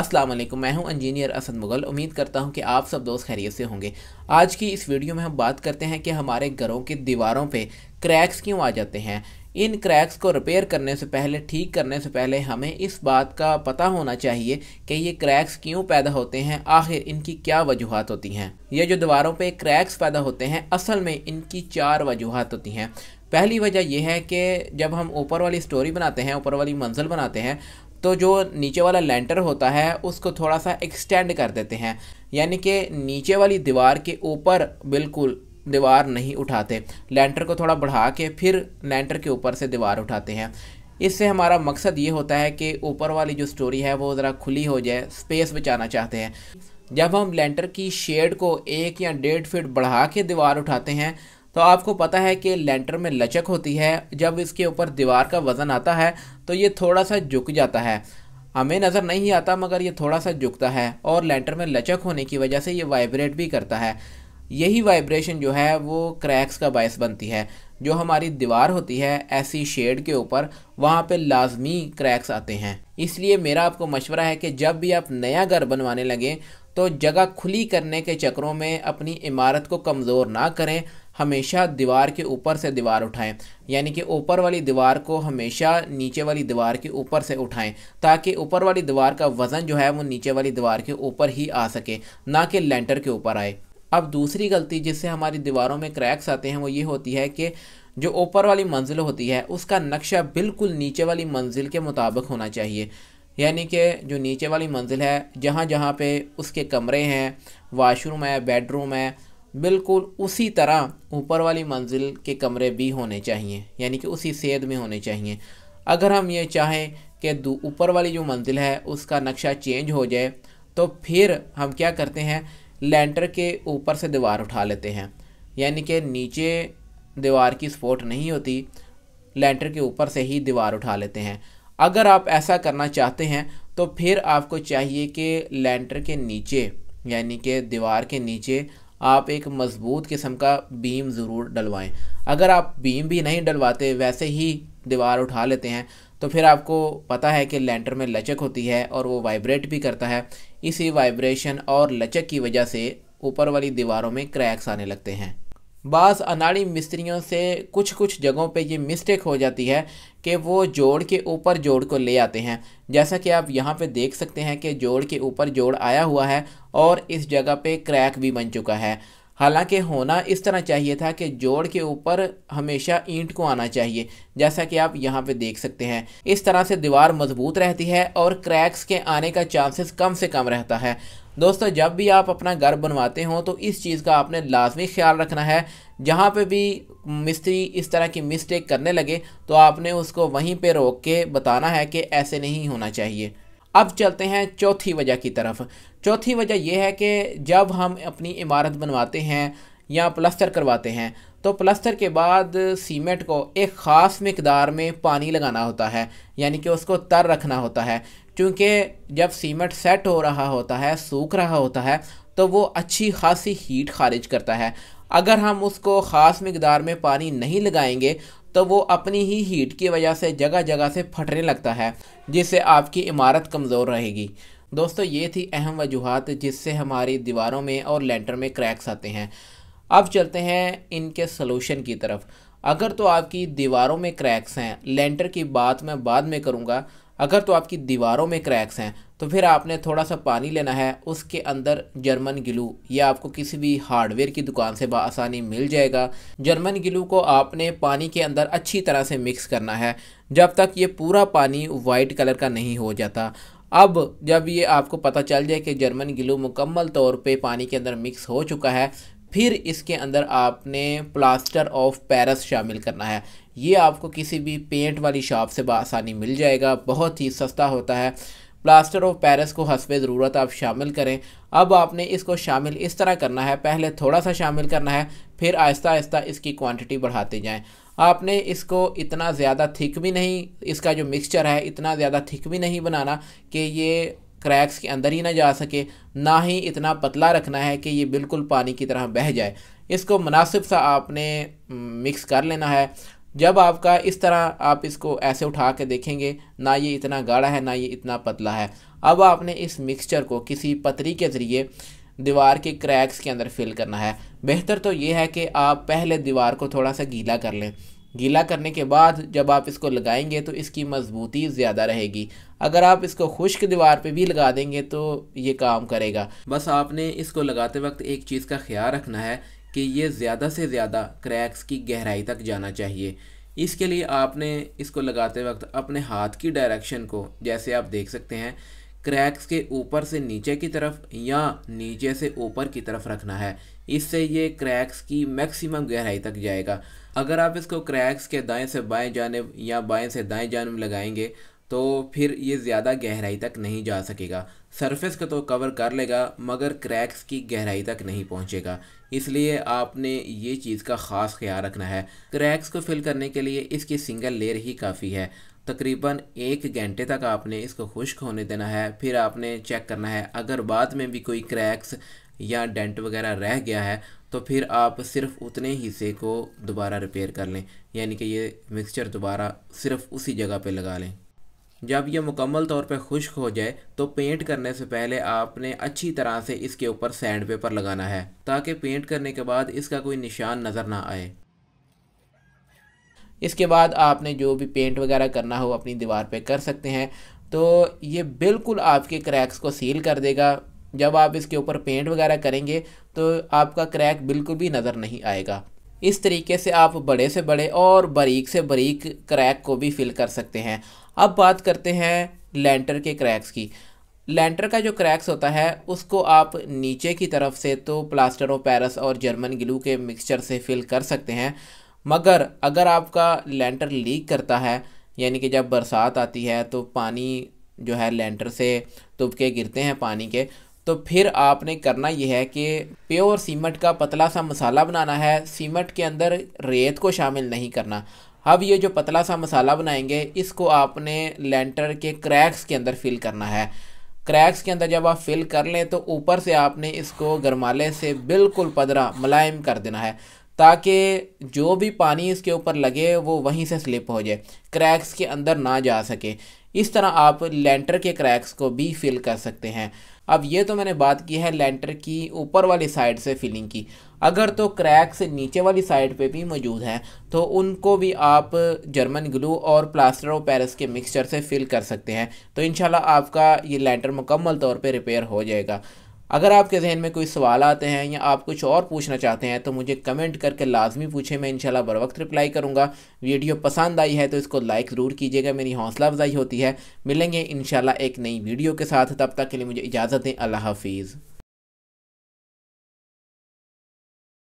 अस्सलाम वालेकुम मैं हूं इंजीनियर असद मुगल उम्मीद करता हूं कि आप सब दोस्त खैरियत से होंगे आज की इस वीडियो में हम बात करते हैं कि हमारे घरों की दीवारों पे क्रैक्स क्यों आ जाते हैं इन क्रैक्स को रिपेयर करने से पहले ठीक करने से पहले हमें इस बात का पता होना चाहिए कि ये क्रैक्स क्यों पैदा होते हैं आखिर इनकी क्या वजूहत होती हैं ये जो दीवारों पर क्रैक्स पैदा होते हैं असल में इनकी चार वजूहत होती हैं पहली वजह यह है कि जब हम ऊपर वाली स्टोरी बनाते हैं ऊपर वाली मंजिल बनाते हैं तो जो नीचे वाला लेंटर होता है उसको थोड़ा सा एक्सटेंड कर देते हैं यानी कि नीचे वाली दीवार के ऊपर बिल्कुल दीवार नहीं उठाते लेंटर को थोड़ा बढ़ा के फिर लेंटर के ऊपर से दीवार उठाते हैं इससे हमारा मकसद ये होता है कि ऊपर वाली जो स्टोरी है वो ज़रा खुली हो जाए स्पेस बचाना चाहते हैं जब हम लेंटर की शेड को एक या डेढ़ फीट बढ़ा के दीवार उठाते हैं तो आपको पता है कि लेंटर में लचक होती है जब इसके ऊपर दीवार का वज़न आता है तो ये थोड़ा सा झुक जाता है हमें नज़र नहीं आता मगर ये थोड़ा सा झुकता है और लेंटर में लचक होने की वजह से ये वाइब्रेट भी करता है यही वाइब्रेशन जो है वो क्रैक्स का बायस बनती है जो हमारी दीवार होती है ऐसी शेड के ऊपर वहाँ पे लाजमी क्रैक्स आते हैं इसलिए मेरा आपको मशवरा है कि जब भी आप नया घर बनवाने लगें तो जगह खुली करने के चक्रों में अपनी इमारत को कमज़ोर ना करें हमेशा दीवार के ऊपर से दीवार उठाएं यानी कि ऊपर वाली दीवार को हमेशा नीचे वाली दीवार के ऊपर से उठाएं ताकि ऊपर वाली दीवार का वज़न जो है वो नीचे वाली दीवार के ऊपर ही आ सके ना कि लेंटर के ऊपर आए अब दूसरी गलती जिससे हमारी दीवारों में क्रैक्स आते हैं वो ये होती है कि जो ऊपर वाली मंजिल होती है उसका नक्शा बिल्कुल नीचे वाली मंजिल के मुताबिक होना चाहिए यानी कि जो नीचे वाली मंजिल है जहाँ जहाँ पे उसके कमरे हैं वाशरूम है बेडरूम है बिल्कुल उसी तरह ऊपर वाली मंजिल के कमरे भी होने चाहिए यानी कि उसी सेद में होने चाहिए अगर हम ये चाहें कि ऊपर वाली जो मंजिल है उसका नक्शा चेंज हो जाए तो फिर हम क्या करते हैं लेंटर के ऊपर से दीवार उठा लेते हैं यानी कि नीचे दीवार की सपोर्ट नहीं होती लेंटर के ऊपर से ही दीवार उठा लेते हैं अगर आप ऐसा करना चाहते हैं तो फिर आपको चाहिए कि लेंटर के नीचे यानी कि दीवार के नीचे आप एक मज़बूत किस्म का बीम ज़रूर डलवाएं अगर आप बीम भी नहीं डलवाते वैसे ही दीवार उठा लेते हैं तो फिर आपको पता है कि लेंटर में लचक होती है और वो वाइब्रेट भी करता है इसी वाइब्रेशन और लचक की वजह से ऊपर वाली दीवारों में क्रैक्स आने लगते हैं बास अनाड़ी मिस्त्रियों से कुछ कुछ जगहों पे ये मिस्टेक हो जाती है कि वो जोड़ के ऊपर जोड़ को ले आते हैं जैसा कि आप यहाँ पे देख सकते हैं कि जोड़ के ऊपर जोड़ आया हुआ है और इस जगह पे क्रैक भी बन चुका है हालांकि होना इस तरह चाहिए था कि जोड़ के ऊपर हमेशा ईंट को आना चाहिए जैसा कि आप यहाँ पे देख सकते हैं इस तरह से दीवार मजबूत रहती है और क्रैक्स के आने का चांसेस कम से कम रहता है दोस्तों जब भी आप अपना घर बनवाते हो तो इस चीज़ का आपने लाजमी ख्याल रखना है जहाँ पे भी मिस्त्री इस तरह की मिस्टेक करने लगे तो आपने उसको वहीं पे रोक के बताना है कि ऐसे नहीं होना चाहिए अब चलते हैं चौथी वजह की तरफ चौथी वजह यह है कि जब हम अपनी इमारत बनवाते हैं या प्लस्तर करवाते हैं तो प्लस्तर के बाद सीमेंट को एक ख़ास मकदार में पानी लगाना होता है यानी कि उसको तर रखना होता है क्योंकि जब सीमेंट सेट हो रहा होता है सूख रहा होता है तो वो अच्छी खासी हीट खारिज करता है अगर हम उसको ख़ास मकदार में पानी नहीं लगाएंगे तो वो अपनी ही हीट की वजह से जगह जगह से फटने लगता है जिससे आपकी इमारत कमज़ोर रहेगी दोस्तों ये थी अहम वजूहत जिससे हमारी दीवारों में और लेंटर में क्रैक्स आते हैं अब चलते हैं इनके सलूशन की तरफ अगर तो आपकी दीवारों में क्रैक्स हैं लेंटर की बात मैं बाद में करूँगा अगर तो आपकी दीवारों में क्रैक्स हैं तो फिर आपने थोड़ा सा पानी लेना है उसके अंदर जर्मन गिलू या आपको किसी भी हार्डवेयर की दुकान से बसानी मिल जाएगा जर्मन गिलू को आपने पानी के अंदर अच्छी तरह से मिक्स करना है जब तक ये पूरा पानी वाइट कलर का नहीं हो जाता अब जब ये आपको पता चल जाए कि जर्मन गिलू मुकम्मल तौर पे पानी के अंदर मिक्स हो चुका है फिर इसके अंदर आपने प्लास्टर ऑफ पेरिस शामिल करना है ये आपको किसी भी पेंट वाली शॉप से आसानी मिल जाएगा बहुत ही सस्ता होता है प्लास्टर ऑफ पेरिस को हसब ज़रूरत आप शामिल करें अब आपने इसको शामिल इस तरह करना है पहले थोड़ा सा शामिल करना है फिर आहिस्ता आहिस्ता इसकी क्वांटिटी बढ़ाते जाएं आपने इसको इतना ज़्यादा थिक भी नहीं इसका जो मिक्सचर है इतना ज़्यादा थिक भी नहीं बनाना कि ये क्रैक्स के अंदर ही ना जा सके ना ही इतना पतला रखना है कि ये बिल्कुल पानी की तरह बह जाए इसको मुनासिब सा आपने मिक्स कर लेना है जब आपका इस तरह आप इसको ऐसे उठा के देखेंगे ना ये इतना गाढ़ा है ना ये इतना पतला है अब आपने इस मिक्सचर को किसी पतरी के ज़रिए दीवार के क्रैक्स के अंदर फिल करना है बेहतर तो ये है कि आप पहले दीवार को थोड़ा सा गीला कर लें गीला करने के बाद जब आप इसको लगाएंगे तो इसकी मजबूती ज़्यादा रहेगी अगर आप इसको खुश्क दीवार पे भी लगा देंगे तो ये काम करेगा बस आपने इसको लगाते वक्त एक चीज़ का ख्याल रखना है कि ये ज़्यादा से ज़्यादा क्रैक्स की गहराई तक जाना चाहिए इसके लिए आपने इसको लगाते वक्त अपने हाथ की डायरेक्शन को जैसे आप देख सकते हैं क्रैक्स के ऊपर से नीचे की तरफ या नीचे से ऊपर की तरफ रखना है इससे ये क्रैक्स की मैक्सिमम गहराई तक जाएगा अगर आप इसको क्रैक्स के दाएं से बाएं जानब या बाएं से दाएं जानब लगाएंगे तो फिर ये ज़्यादा गहराई तक नहीं जा सकेगा सरफेस का तो कवर कर लेगा मगर क्रैक्स की गहराई तक नहीं पहुंचेगा इसलिए आपने ये चीज़ का ख़ास ख्याल रखना है क्रैक्स को फिल करने के लिए इसकी सिंगल लेयर ही काफ़ी है तकरीबन एक घंटे तक आपने इसको खुश्क होने देना है फिर आपने चेक करना है अगर बाद में भी कोई क्रैक्स या डेंट वगैरह रह गया है तो फिर आप सिर्फ उतने हिस्से को दोबारा रिपेयर कर लें यानी कि ये मिक्सचर दोबारा सिर्फ उसी जगह पे लगा लें जब ये मुकम्मल तौर पर खुश्क हो जाए तो पेंट करने से पहले आपने अच्छी तरह से इसके ऊपर सैंड पेपर लगाना है ताकि पेंट करने के बाद इसका कोई निशान नज़र ना आए इसके बाद आपने जो भी पेंट वगैरह करना हो अपनी दीवार पे कर सकते हैं तो ये बिल्कुल आपके क्रैक्स को सील कर देगा जब आप इसके ऊपर पेंट वगैरह करेंगे तो आपका क्रैक बिल्कुल भी नज़र नहीं आएगा इस तरीके से आप बड़े से बड़े और बारीक से बारीक क्रैक को भी फिल कर सकते हैं अब बात करते हैं लेंटर के क्रैक्स की लेंटर का जो क्रैक्स होता है उसको आप नीचे की तरफ से तो प्लास्टर ऑफ पैरस और जर्मन ग्लू के मिक्सचर से फिल कर सकते हैं मगर अगर आपका लेंटर लीक करता है यानी कि जब बरसात आती है तो पानी जो है लेंटर से तुबके गिरते हैं पानी के तो फिर आपने करना यह है कि प्योर सीमेंट का पतला सा मसाला बनाना है सीमेंट के अंदर रेत को शामिल नहीं करना अब ये जो पतला सा मसाला बनाएंगे इसको आपने लेंटर के क्रैक्स के अंदर फिल करना है क्रैक्स के अंदर जब आप फिल कर लें तो ऊपर से आपने इसको गरमाले से बिल्कुल पदरा मुलायम कर देना है ताकि जो भी पानी इसके ऊपर लगे वो वहीं से स्लिप हो जाए क्रैक्स के अंदर ना जा सके इस तरह आप लेंटर के क्रैक्स को भी फिल कर सकते हैं अब ये तो मैंने बात की है लेंटर की ऊपर वाली साइड से फिलिंग की अगर तो क्रैक्स नीचे वाली साइड पे भी मौजूद हैं तो उनको भी आप जर्मन ग्लू और प्लास्टर ऑफ पेरिस के मिक्सचर से फिल कर सकते हैं तो इन आपका ये लेंटर मुकम्मल तौर पर रिपेयर हो जाएगा अगर आपके जहन में कोई सवाल आते हैं या आप कुछ और पूछना चाहते हैं तो मुझे कमेंट करके लाजमी पूछें मैं इंशाल्लाह बर वक्त रिप्लाई करूँगा वीडियो पसंद आई है तो इसको लाइक ज़रूर कीजिएगा मेरी हौसला अफजाई होती है मिलेंगे इन एक नई वीडियो के साथ तब तक के लिए मुझे इजाज़त दें अल्लाह हाफिज़